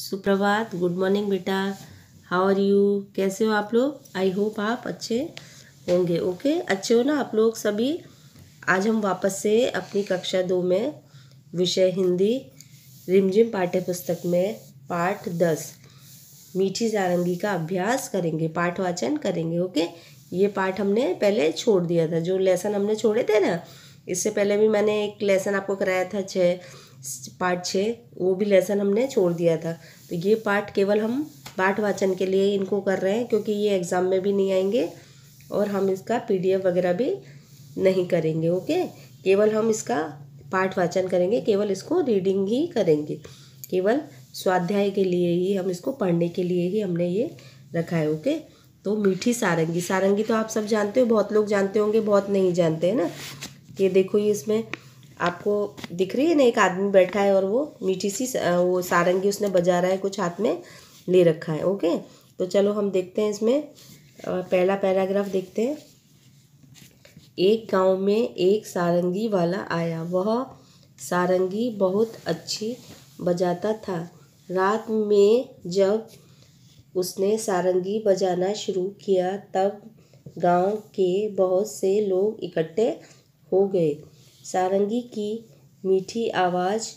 सुप्रभात good morning बेटा how are you कैसे हो आप लोग आई होप आप अच्छे होंगे ओके अच्छे हो ना आप लोग सभी आज हम वापस से अपनी कक्षा दो में विषय हिंदी रिमझिम पाठ्य पुस्तक में पाठ दस मीठी सारंगी का अभ्यास करेंगे पाठ वाचन करेंगे ओके ये पाठ हमने पहले छोड़ दिया था जो लेसन हमने छोड़े थे ना इससे पहले भी मैंने एक लेसन आपको कराया था छः पार्ट छः वो भी लेसन हमने छोड़ दिया था तो ये पार्ट केवल हम पाठ वाचन के लिए इनको कर रहे हैं क्योंकि ये एग्ज़ाम में भी नहीं आएंगे और हम इसका पीडीएफ वगैरह भी नहीं करेंगे ओके केवल हम इसका पाठ वाचन करेंगे केवल इसको रीडिंग ही करेंगे केवल स्वाध्याय के लिए ही हम इसको पढ़ने के लिए ही हमने ये रखा है ओके तो मीठी सारंगी सारंगी तो आप सब जानते हो बहुत लोग जानते होंगे बहुत नहीं जानते हैं ना कि देखो ये इसमें आपको दिख रही है ना एक आदमी बैठा है और वो मीठी सी वो सारंगी उसने बजा रहा है कुछ हाथ में ले रखा है ओके तो चलो हम देखते हैं इसमें पहला पैराग्राफ देखते हैं एक गांव में एक सारंगी वाला आया वह सारंगी बहुत अच्छी बजाता था रात में जब उसने सारंगी बजाना शुरू किया तब गांव के बहुत से लोग इकट्ठे हो गए सारंगी की मीठी आवाज़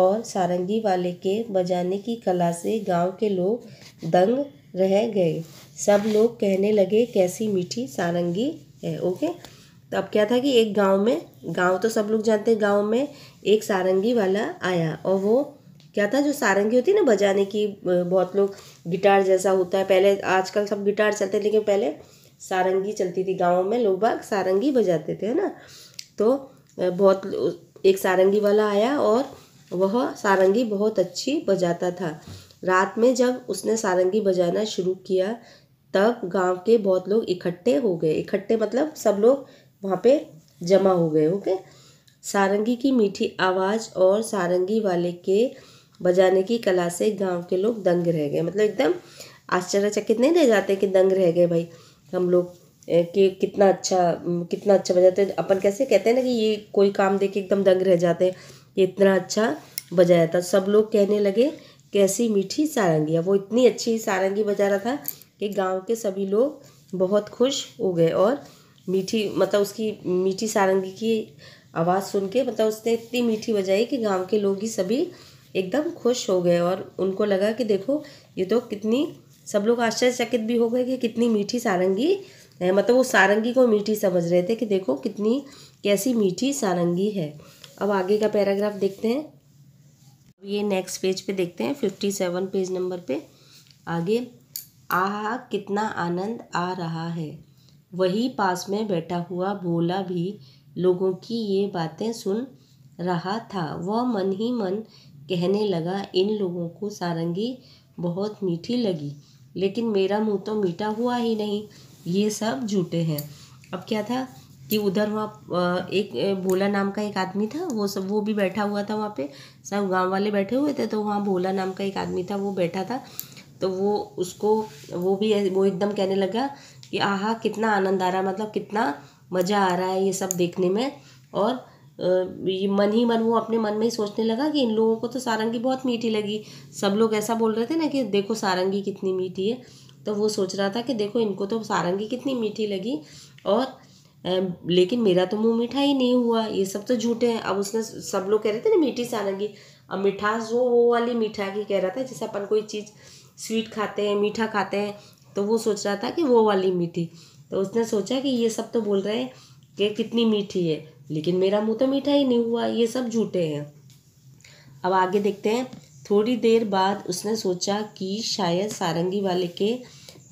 और सारंगी वाले के बजाने की कला से गाँव के लोग दंग रह गए सब लोग कहने लगे कैसी मीठी सारंगी है ओके तो अब क्या था कि एक गांव में गांव तो सब लोग जानते हैं गांव में एक सारंगी वाला आया और वो क्या था जो सारंगी होती है ना बजाने की बहुत लोग गिटार जैसा होता है पहले आजकल सब गिटार चलते लेकिन पहले सारंगी चलती थी गाँव में लोग बाग सारंगी बजाते थे है ना तो बहुत एक सारंगी वाला आया और वह सारंगी बहुत अच्छी बजाता था रात में जब उसने सारंगी बजाना शुरू किया तब गांव के बहुत लोग इकट्ठे हो गए इकट्ठे मतलब सब लोग वहाँ पे जमा हो गए ओके सारंगी की मीठी आवाज़ और सारंगी वाले के बजाने की कला से गांव के लोग दंग रह गए मतलब एकदम आश्चर्यचकित नहीं रह जाते कि दंग रह गए भाई हम लोग कि कितना अच्छा कितना अच्छा बजाते हैं अपन कैसे कहते हैं ना कि ये कोई काम देख के एकदम दंग रह जाते हैं ये इतना अच्छा बजाया था सब लोग कहने लगे कैसी मीठी सारंगी है वो इतनी अच्छी सारंगी बजा रहा था कि गांव के सभी लोग बहुत खुश हो गए और मीठी मतलब उसकी मीठी सारंगी की आवाज़ सुन के मतलब उसने इतनी मीठी बजाई कि गाँव के लोग ही सभी एकदम खुश हो गए और उनको लगा कि देखो ये तो कितनी सब लोग आश्चर्यचकित भी हो गए कि कितनी मीठी सारंगी मतलब वो सारंगी को मीठी समझ रहे थे कि देखो कितनी कैसी मीठी सारंगी है अब आगे का पैराग्राफ देखते हैं ये नेक्स्ट पेज पे देखते हैं फिफ्टी सेवन पेज नंबर पे आगे आह कितना आनंद आ रहा है वही पास में बैठा हुआ भोला भी लोगों की ये बातें सुन रहा था वह मन ही मन कहने लगा इन लोगों को सारंगी बहुत मीठी लगी लेकिन मेरा मुंह तो मीठा हुआ ही नहीं ये सब झूठे हैं अब क्या था कि उधर वहाँ एक भोला नाम का एक आदमी था वो सब वो भी बैठा हुआ था वहाँ पे सब गांव वाले बैठे हुए थे तो वहाँ भोला नाम का एक आदमी था वो बैठा था तो वो उसको वो भी वो एकदम कहने लगा कि आहा कितना आनंद आ रहा है मतलब कितना मज़ा आ रहा है ये सब देखने में और ये मन ही मन वो अपने मन में ही सोचने लगा कि इन लोगों को तो सारंगी बहुत मीठी लगी सब लोग ऐसा बोल रहे थे ना कि देखो सारंगी कितनी मीठी है तो वो सोच रहा था कि देखो इनको तो सारंगी कितनी मीठी लगी और लेकिन मेरा तो मुंह मीठा ही नहीं हुआ ये सब तो झूठे हैं अब उसने सब लोग कह रहे थे ना मीठी सारंगी अब मिठास वो वो वाली मीठा की कह रहा था जैसे अपन कोई चीज़ स्वीट खाते हैं मीठा खाते हैं तो वो सोच रहा था कि वो वाली मीठी तो उसने सोचा कि ये सब तो बोल रहे हैं कि कितनी मीठी है लेकिन मेरा मुंह तो मीठा ही नहीं हुआ ये सब झूठे हैं अब आगे देखते हैं थोड़ी देर बाद उसने सोचा कि शायद सारंगी वाले के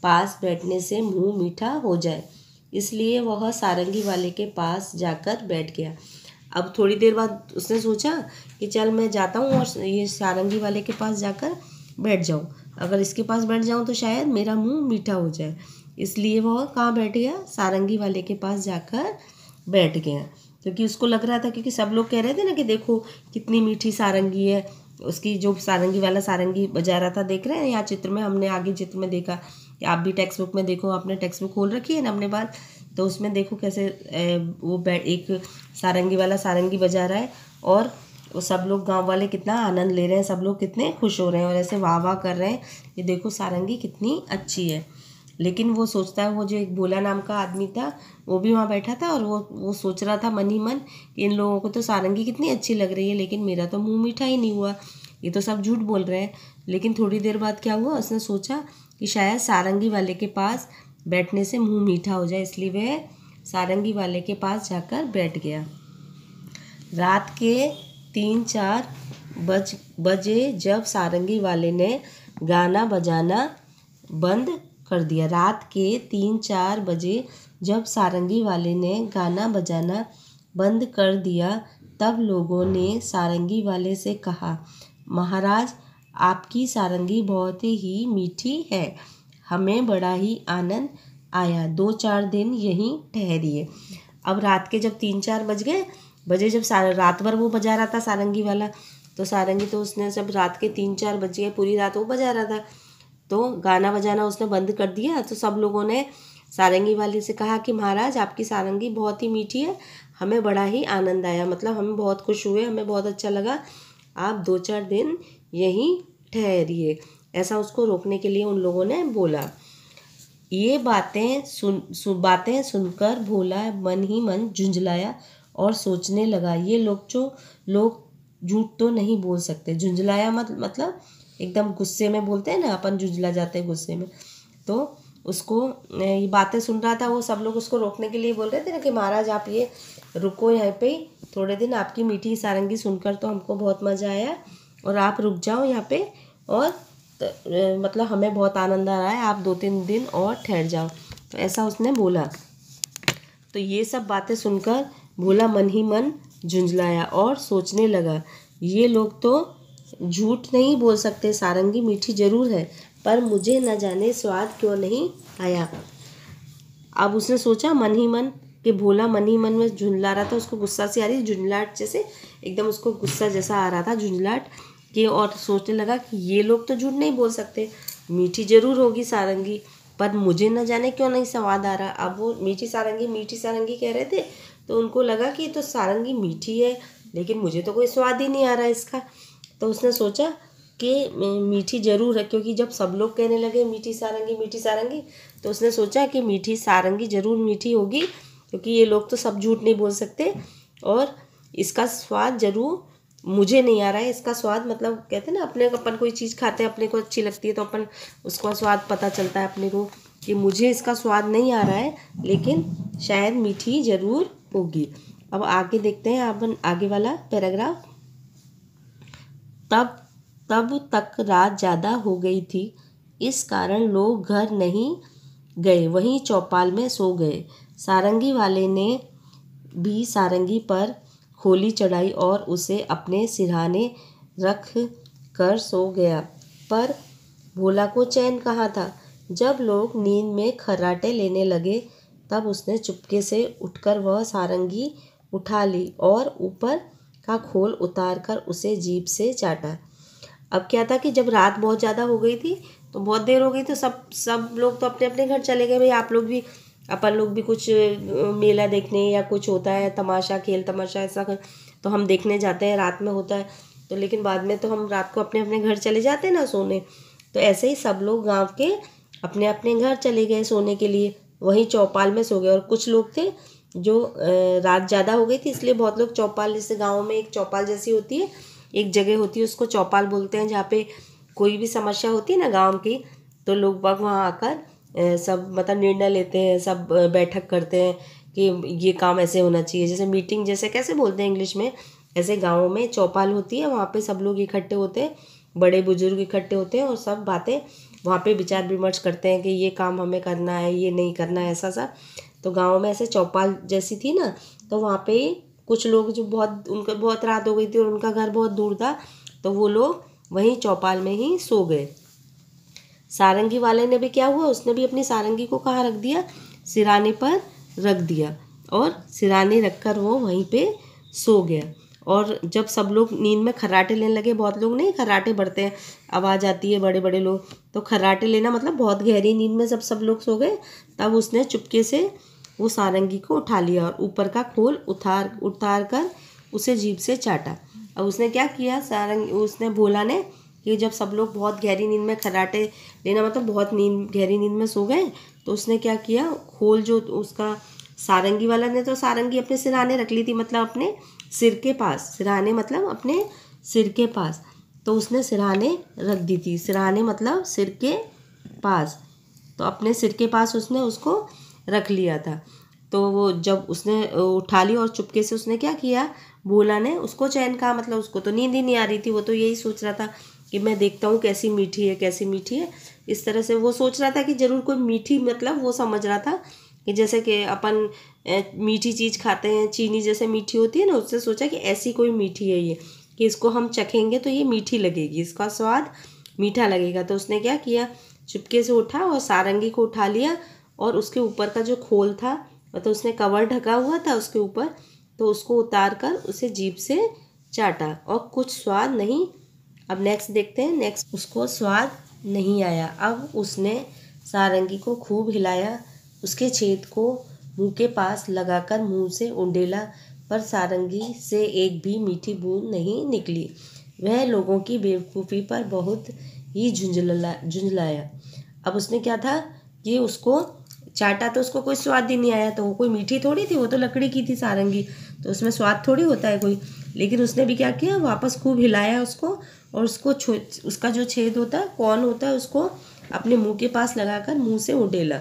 पास बैठने से मुंह मीठा हो जाए इसलिए वह सारंगी वाले के पास जाकर बैठ गया अब थोड़ी देर बाद उसने सोचा कि चल मैं जाता हूँ और ये सारंगी वाले के पास जाकर बैठ जाऊँ अगर इसके पास बैठ जाऊँ तो शायद मेरा मुंह मीठा हो जाए इसलिए वह कहाँ बैठ गया सारंगी वाले के पास जाकर बैठ गया क्योंकि उसको लग रहा था क्योंकि सब लोग कह रहे थे ना कि देखो कितनी मीठी सारंगी है उसकी जो सारंगी वाला सारंगी बजा रहा था देख रहे हैं यहाँ चित्र में हमने आगे चित्र में देखा आप भी टेक्स्ट बुक में देखो आपने टेक्स्ट बुक खोल रखी है ना अपने पास तो उसमें देखो कैसे वो एक सारंगी वाला सारंगी बजा रहा है और सब लोग गांव वाले कितना आनंद ले रहे हैं सब लोग कितने खुश हो रहे हैं और ऐसे वाह वाह कर रहे हैं ये देखो सारंगी कितनी अच्छी है लेकिन वो सोचता है वो जो एक भोला नाम का आदमी था वो भी वहाँ बैठा था और वो वो सोच रहा था मन ही मन इन लोगों को तो सारंगी कितनी अच्छी लग रही है लेकिन मेरा तो मुँह मीठा ही नहीं हुआ ये तो सब झूठ बोल रहे हैं लेकिन थोड़ी देर बाद क्या हुआ उसने सोचा कि शायद सारंगी वाले के पास बैठने से मुंह मीठा हो जाए इसलिए वह सारंगी वाले के पास जाकर बैठ गया रात के तीन चार बज बजे जब सारंगी वाले ने गाना बजाना बंद कर दिया रात के तीन चार बजे जब सारंगी वाले ने गाना बजाना बंद कर दिया तब लोगों ने सारंगी वाले से कहा महाराज आपकी सारंगी बहुत ही मीठी है हमें बड़ा ही आनंद आया दो चार दिन यहीं ठहरिए अब रात के जब तीन चार बज गए बजे जब सारा रात भर वो बजा रहा था सारंगी वाला तो सारंगी तो उसने जब रात के तीन चार बज गए पूरी रात वो बजा रहा था तो गाना बजाना उसने बंद कर दिया तो सब लोगों ने सारंगी वाले से कहा कि महाराज आपकी सारंगी बहुत ही मीठी है हमें बड़ा ही आनंद आया मतलब हम बहुत खुश हुए हमें बहुत अच्छा लगा आप दो चार दिन यहीं ठहरिए ऐसा उसको रोकने के लिए उन लोगों ने बोला ये बातें सुन सु, बातें सुनकर भोला मन ही मन झुंझलाया और सोचने लगा ये लोग जो लोग झूठ तो नहीं बोल सकते झुंझलाया मत मतलब एकदम गुस्से में बोलते हैं ना अपन झुंझला जाते हैं गुस्से में तो उसको ये बातें सुन रहा था वो सब लोग उसको रोकने के लिए बोल रहे थे ना कि महाराज आप ये रुको यहाँ पे थोड़े दिन आपकी मीठी सारंगी सुनकर तो हमको बहुत मज़ा आया और आप रुक जाओ यहाँ पे और मतलब हमें बहुत आनंद आ रहा है आप दो तीन दिन और ठहर जाओ तो ऐसा उसने बोला तो ये सब बातें सुनकर भोला मन ही मन झुंझलाया और सोचने लगा ये लोग तो झूठ नहीं बोल सकते सारंगी मीठी जरूर है पर मुझे न जाने स्वाद क्यों नहीं आया अब उसने सोचा मन ही मन कि भोला मन ही मन में झुंझला रहा था उसको गुस्सा से आ रही झुंझलाट जैसे एकदम उसको गुस्सा जैसा आ रहा था झुंझलाट कि और सोचने लगा कि ये लोग तो झूठ नहीं बोल सकते मीठी ज़रूर होगी सारंगी पर मुझे न जाने क्यों नहीं स्वाद आ रहा अब वो मीठी सारंगी मीठी सारंगी कह रहे थे तो उनको लगा कि तो सारंगी मीठी है लेकिन मुझे तो कोई स्वाद ही नहीं आ रहा इसका तो उसने सोचा कि मीठी ज़रूर है क्योंकि जब सब लोग कहने लगे मीठी सारंगी मीठी सारंगी तो उसने सोचा कि मीठी सारंगी ज़रूर मीठी होगी क्योंकि ये लोग तो सब झूठ नहीं बोल सकते और इसका स्वाद ज़रूर मुझे नहीं आ रहा है इसका स्वाद मतलब कहते हैं ना अपने अपन कोई चीज़ खाते हैं अपने को अच्छी लगती है तो अपन उसका स्वाद पता चलता है अपने को कि मुझे इसका स्वाद नहीं आ रहा है लेकिन शायद मीठी ज़रूर होगी अब आगे देखते हैं अपन आगे वाला पैराग्राफ तब तब तक रात ज़्यादा हो गई थी इस कारण लोग घर नहीं गए वहीं चौपाल में सो गए सारंगी वाले ने भी सारंगी पर खोली चढ़ाई और उसे अपने सिरहाने रख कर सो गया पर भोला को चैन कहाँ था जब लोग नींद में खर्राटे लेने लगे तब उसने चुपके से उठकर वह सारंगी उठा ली और ऊपर का खोल उतार कर उसे जीप से चाटा अब क्या था कि जब रात बहुत ज़्यादा हो गई थी तो बहुत देर हो गई तो सब सब लोग तो अपने अपने घर चले गए भाई आप लोग भी अपन लोग भी कुछ मेला देखने या कुछ होता है तमाशा खेल तमाशा ऐसा तो हम देखने जाते हैं रात में होता है तो लेकिन बाद में तो हम रात को अपने अपने घर चले जाते हैं ना सोने तो ऐसे ही सब लोग गांव के अपने अपने घर चले गए सोने के लिए वहीं चौपाल में सो गए और कुछ लोग थे जो रात ज़्यादा हो गई थी इसलिए बहुत लोग चौपाल जैसे गाँव में एक चौपाल जैसी होती है एक जगह होती है उसको चौपाल बोलते हैं जहाँ पे कोई भी समस्या होती है ना गाँव की तो लोग वहाँ आकर सब मतलब निर्णय लेते हैं सब बैठक करते हैं कि ये काम ऐसे होना चाहिए जैसे मीटिंग जैसे कैसे बोलते हैं इंग्लिश में ऐसे गाँव में चौपाल होती है वहाँ पर सब लोग इकट्ठे होते हैं बड़े बुजुर्ग इकट्ठे होते हैं और सब बातें वहाँ पे विचार विमर्श करते हैं कि ये काम हमें करना है ये नहीं करना है ऐसा सा तो गाँव में ऐसे चौपाल जैसी थी ना तो वहाँ पे कुछ लोग जो बहुत उनका बहुत रात हो गई थी और उनका घर बहुत दूर था तो वो लोग वहीं चौपाल में ही सो गए सारंगी वाले ने भी क्या हुआ उसने भी अपनी सारंगी को कहाँ रख दिया सिराने पर रख दिया और सिराने रखकर वो वहीं पे सो गया और जब सब लोग नींद में खर्राटे लेने लगे बहुत लोग नहीं खर्राटे बढ़ते हैं आवाज़ आती है बड़े बड़े लोग तो खर्राटे लेना मतलब बहुत गहरी नींद में जब सब लोग सो गए तब उसने चुपके से वो सारंगी को उठा लिया और ऊपर का खोल उतार उतार कर उसे जीप से चाटा अब उसने क्या किया सारंग उसने भोला ने ये जब सब लोग बहुत गहरी नींद में खराटे लेना मतलब बहुत नींद गहरी नींद में सो गए तो उसने क्या किया खोल जो उसका सारंगी वाला ने तो सारंगी अपने सिराने रख ली थी मतलब अपने सिर के पास सिराने मतलब अपने सिर के पास तो उसने सिराने रख दी थी सिराने मतलब सिर के पास तो अपने सिर के पास उसने उसको रख लिया था तो वो जब उसने उठा ली और चुपके से उसने क्या किया भोला ने उसको चैन कहा मतलब उसको तो नींद ही नहीं आ रही थी वो तो यही सोच रहा था कि मैं देखता हूँ कैसी मीठी है कैसी मीठी है इस तरह से वो सोच रहा था कि ज़रूर कोई मीठी मतलब वो समझ रहा था कि जैसे कि अपन मीठी चीज़ खाते हैं चीनी जैसे मीठी होती है ना उससे सोचा कि ऐसी कोई मीठी है ये कि इसको हम चखेंगे तो ये मीठी लगेगी इसका स्वाद मीठा लगेगा तो उसने क्या किया चुपके से उठा और सारंगी को उठा लिया और उसके ऊपर का जो खोल था मतलब उसने कवर ढका हुआ था उसके ऊपर तो उसको उतार कर उसे जीप से चाटा और कुछ स्वाद नहीं अब नेक्स्ट देखते हैं नेक्स्ट उसको स्वाद नहीं आया अब उसने सारंगी को खूब हिलाया उसके छेद को मुंह के पास लगाकर मुंह से उंडेला पर सारंगी से एक भी मीठी बूंद नहीं निकली वह लोगों की बेवकूफ़ी पर बहुत ही झुंझला झुंझलाया अब उसने क्या था कि उसको चाटा तो उसको कोई स्वाद ही नहीं आया तो वो कोई मीठी थोड़ी थी वो तो लकड़ी की थी सारंगी तो उसमें स्वाद थोड़ी होता है कोई लेकिन उसने भी क्या किया वापस खूब हिलाया उसको और उसको उसका जो छेद होता है कौन होता है उसको अपने मुंह के पास लगाकर मुंह से उडेला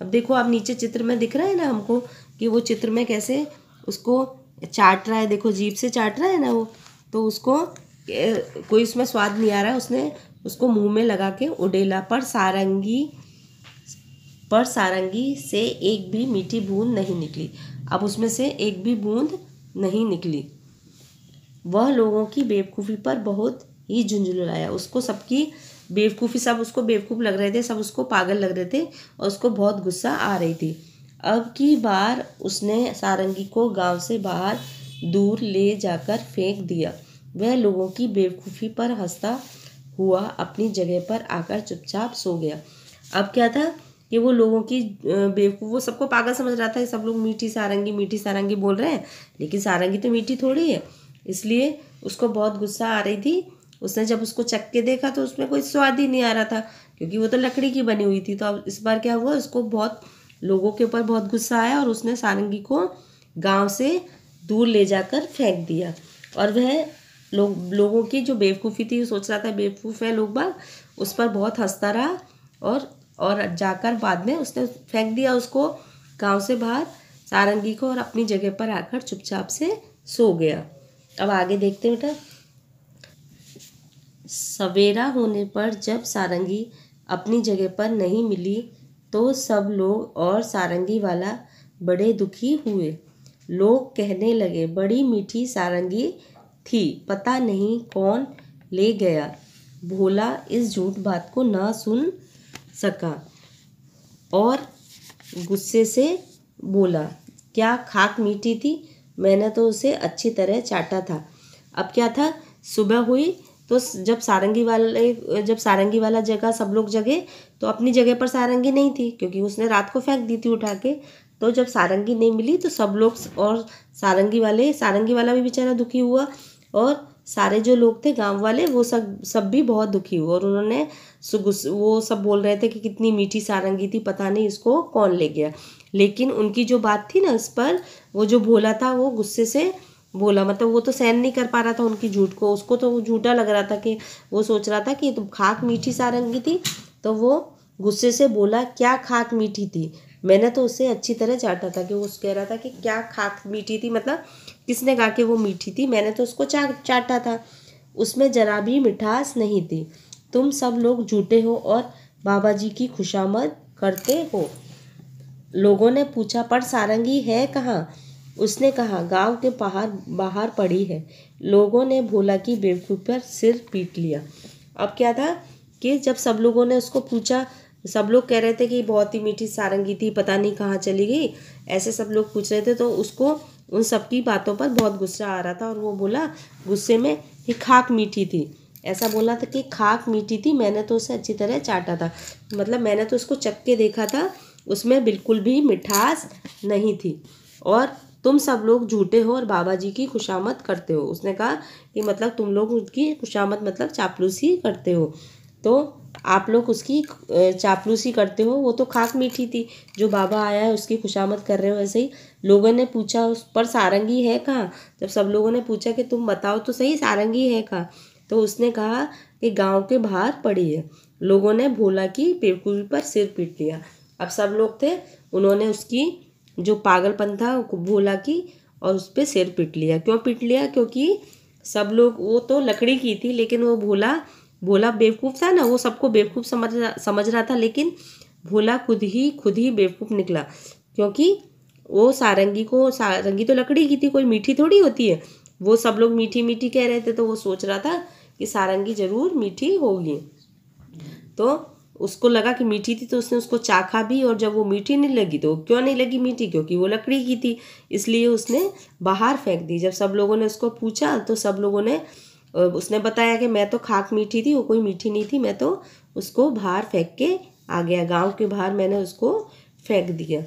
अब देखो आप नीचे चित्र में दिख रहा है ना हमको कि वो चित्र में कैसे उसको चाट रहा है देखो जीप से चाट रहा है ना वो तो उसको कोई उसमें स्वाद नहीं आ रहा है उसने उसको मुंह में लगा के उडेला पर सारंगी पर सारंगी से एक भी मीठी बूंद नहीं निकली अब उसमें से एक भी बूंद नहीं निकली वह लोगों की बेवकूफ़ी पर बहुत ये झुंझुनू लाया उसको सबकी बेवकूफ़ी सब उसको बेवकूफ़ लग रहे थे सब उसको पागल लग रहे थे और उसको बहुत गुस्सा आ रही थी अब की बार उसने सारंगी को गांव से बाहर दूर ले जाकर फेंक दिया वह लोगों की बेवकूफ़ी पर हंसता हुआ अपनी जगह पर आकर चुपचाप सो गया अब क्या था कि वो लोगों की बेवकूफ़ वो सबको पागल समझ रहा था सब लोग मीठी सारंगी मीठी सारंगी बोल रहे हैं लेकिन सारंगी तो मीठी थोड़ी है इसलिए उसको बहुत गुस्सा आ रही थी उसने जब उसको चक के देखा तो उसमें कोई स्वाद ही नहीं आ रहा था क्योंकि वो तो लकड़ी की बनी हुई थी तो अब इस बार क्या हुआ उसको बहुत लोगों के ऊपर बहुत गुस्सा आया और उसने सारंगी को गांव से दूर ले जाकर फेंक दिया और वह लो, लोगों की जो बेवकूफ़ी थी सोच रहा था बेवकूफ़ है लोग बाग उस पर बहुत हंसता रहा और और जाकर बाद में उसने फेंक दिया उसको गांव से बाहर सारंगी को और अपनी जगह पर आकर चुपचाप से सो गया अब आगे देखते हैं बेटा सवेरा होने पर जब सारंगी अपनी जगह पर नहीं मिली तो सब लोग और सारंगी वाला बड़े दुखी हुए लोग कहने लगे बड़ी मीठी सारंगी थी पता नहीं कौन ले गया भोला इस झूठ बात को ना सुन सका और गुस्से से बोला क्या खाक मीठी थी मैंने तो उसे अच्छी तरह चाटा था अब क्या था सुबह हुई तो जब सारंगी वाले जब सारंगी वाला जगह सब लोग जगे तो अपनी जगह पर सारंगी नहीं थी क्योंकि उसने रात को फेंक दी थी उठा के तो जब सारंगी नहीं मिली तो सब लोग और सारंगी वाले सारंगी वाला भी बेचारा दुखी हुआ और सारे जो लोग थे गांव वाले वो सब सब भी बहुत दुखी हुए और उन्होंने वो सब बोल रहे थे कि कितनी मीठी सारंगी थी पता नहीं इसको कौन ले गया लेकिन उनकी जो बात थी ना उस पर वो जो भोला था वो गुस्से से बोला मतलब वो तो सहन नहीं कर पा रहा था उनकी झूठ को उसको तो वो झूठा लग रहा था कि वो सोच रहा था कि तुम तो खाक मीठी सारंगी थी तो वो गुस्से से बोला क्या खाक मीठी थी मैंने तो उसे अच्छी तरह चाटा था कि वो कह रहा था कि क्या खाक मीठी थी मतलब किसने कहा कि वो मीठी थी मैंने तो उसको चा चाटा था उसमें जरा भी मिठास नहीं थी तुम सब लोग झूठे हो और बाबा जी की खुशामद करते हो लोगों ने पूछा पर सारंगी है कहाँ उसने कहा गांव के बाहर बाहर पड़ी है लोगों ने भोला की बेवकूफ पर सिर पीट लिया अब क्या था कि जब सब लोगों ने उसको पूछा सब लोग कह रहे थे कि बहुत ही मीठी सारंगी थी पता नहीं कहाँ चली गई ऐसे सब लोग पूछ रहे थे तो उसको उन सबकी बातों पर बहुत गुस्सा आ रहा था और वो बोला गुस्से में कि खाक मीठी थी ऐसा बोला था कि खाक मीठी थी मैंने तो उसे अच्छी तरह चाटा था मतलब मैंने तो उसको चख के देखा था उसमें बिल्कुल भी मिठास नहीं थी और तुम सब लोग झूठे हो और बाबा जी की खुशामद करते हो उसने कहा कि मतलब तुम लोग उनकी खुशामद मतलब चापलूसी करते हो तो आप लोग उसकी चापलूसी करते हो वो तो खाक मीठी थी जो बाबा आया है उसकी खुशामद कर रहे हो ऐसे ही लोगों ने पूछा उस पर सारंगी है कहाँ जब सब लोगों ने पूछा कि तुम बताओ तो सही सारंगी है कहाँ तो उसने कहा कि गांव के बाहर पड़ी है लोगों ने भोला की बेवकूफ़ी पर सिर पीट लिया अब सब लोग थे उन्होंने उसकी जो पागलपन था वो भोला की और उस पर सिर पिट लिया क्यों पिट लिया क्योंकि सब लोग वो तो लकड़ी की थी लेकिन वो भोला भोला बेवकूफ़ था ना वो सबको बेवकूफ़ समझ समझ रहा था लेकिन भोला खुद ही खुद ही बेवकूफ़ निकला क्योंकि वो सारंगी को सारंगी तो लकड़ी की थी कोई मीठी थोड़ी होती है वो सब लोग मीठी मीठी कह रहे थे तो वो सोच रहा था कि सारंगी ज़रूर मीठी होगी तो उसको लगा कि मीठी थी तो उसने उसको चाखा भी और जब वो मीठी नहीं लगी तो क्यों नहीं लगी मीठी क्योंकि वो लकड़ी की थी इसलिए उसने बाहर फेंक दी जब सब लोगों ने उसको पूछा तो सब लोगों ने उसने बताया कि मैं तो खाक मीठी थी वो कोई मीठी नहीं थी मैं तो उसको बाहर फेंक के आ गया गाँव के बाहर मैंने उसको फेंक दिया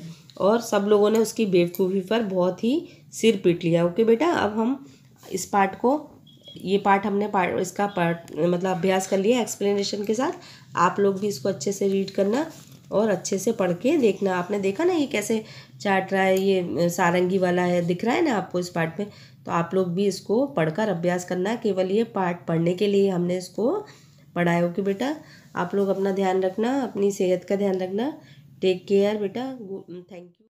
और सब लोगों ने उसकी बेवकूफ़ी पर बहुत ही सिर पीट लिया ओके बेटा अब हम इस पार्ट को ये पार्ट हमने पार्ट इसका पार्ट मतलब अभ्यास कर लिया एक्सप्लेनेशन के साथ आप लोग भी इसको अच्छे से रीड करना और अच्छे से पढ़ के देखना आपने देखा ना ये कैसे चाट रहा है ये सारंगी वाला है दिख रहा है ना आपको इस पार्ट में तो आप लोग भी इसको पढ़कर अभ्यास करना केवल ये पार्ट पढ़ने के लिए हमने इसको पढ़ाया ओके बेटा आप लोग अपना ध्यान रखना अपनी सेहत का ध्यान रखना टेक केयर बेटा थैंक यू